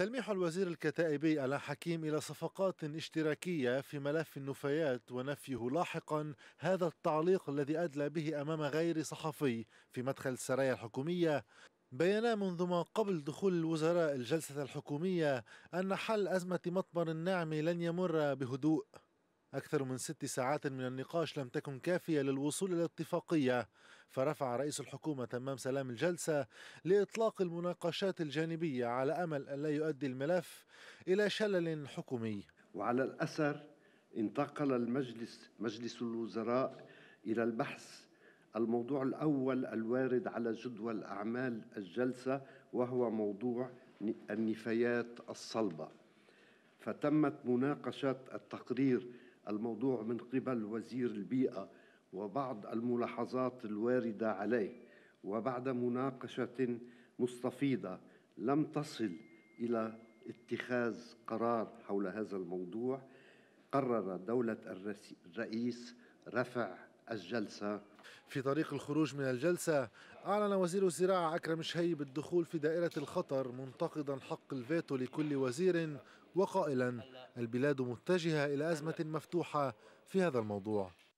تلميح الوزير الكتائبي حكيم إلى صفقات اشتراكية في ملف النفايات ونفيه لاحقا هذا التعليق الذي أدلى به أمام غير صحفي في مدخل السرايا الحكومية بينا منذ ما قبل دخول الوزراء الجلسة الحكومية أن حل أزمة مطبر النعم لن يمر بهدوء أكثر من ست ساعات من النقاش لم تكن كافية للوصول إلى اتفاقية فرفع رئيس الحكومة تمام سلام الجلسة لإطلاق المناقشات الجانبية على أمل أن لا يؤدي الملف إلى شلل حكومي وعلى الأثر انتقل المجلس مجلس الوزراء إلى البحث الموضوع الأول الوارد على جدول أعمال الجلسة وهو موضوع النفايات الصلبة فتمت مناقشة التقرير الموضوع من قبل وزير البيئة وبعض الملاحظات الوارده عليه وبعد مناقشه مستفيضه لم تصل الى اتخاذ قرار حول هذا الموضوع قرر دوله الرئيس رفع الجلسه في طريق الخروج من الجلسة أعلن وزير الزراعة أكرم شهيب الدخول في دائرة الخطر منتقدا حق الفيتو لكل وزير وقائلا البلاد متجهة إلى أزمة مفتوحة في هذا الموضوع